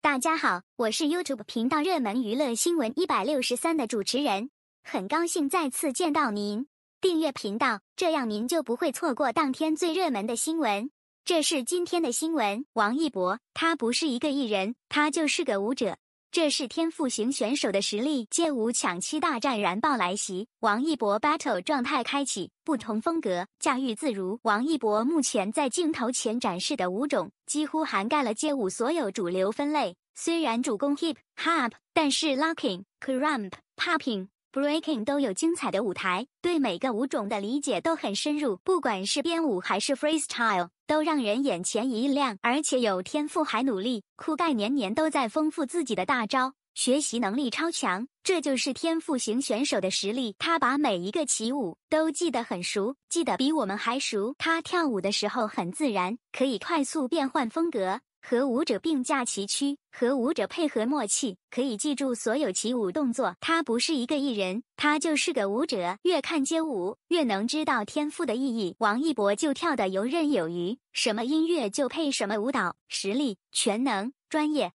大家好，我是 YouTube 频道热门娱乐新闻一百六十三的主持人，很高兴再次见到您。订阅频道，这样您就不会错过当天最热门的新闻。这是今天的新闻：王一博，他不是一个艺人，他就是个舞者。这是天赋型选手的实力。街舞抢七大战燃爆来袭，王一博 battle 状态开启，不同风格驾驭自如。王一博目前在镜头前展示的舞种，几乎涵盖了街舞所有主流分类。虽然主攻 hip hop，但是 locking、cramp、popping。Breaking 都有精彩的舞台，对每个舞种的理解都很深入。不管是编舞还是 Freestyle，都让人眼前一亮。而且有天赋还努力，酷盖年年都在丰富自己的大招，学习能力超强。这就是天赋型选手的实力。他把每一个起舞都记得很熟，记得比我们还熟。他跳舞的时候很自然，可以快速变换风格。和舞者并驾齐驱，和舞者配合默契，可以记住所有起舞动作。他不是一个艺人，他就是个舞者。越看街舞，越能知道天赋的意义。王一博就跳得游刃有余，什么音乐就配什么舞蹈，实力全能专业。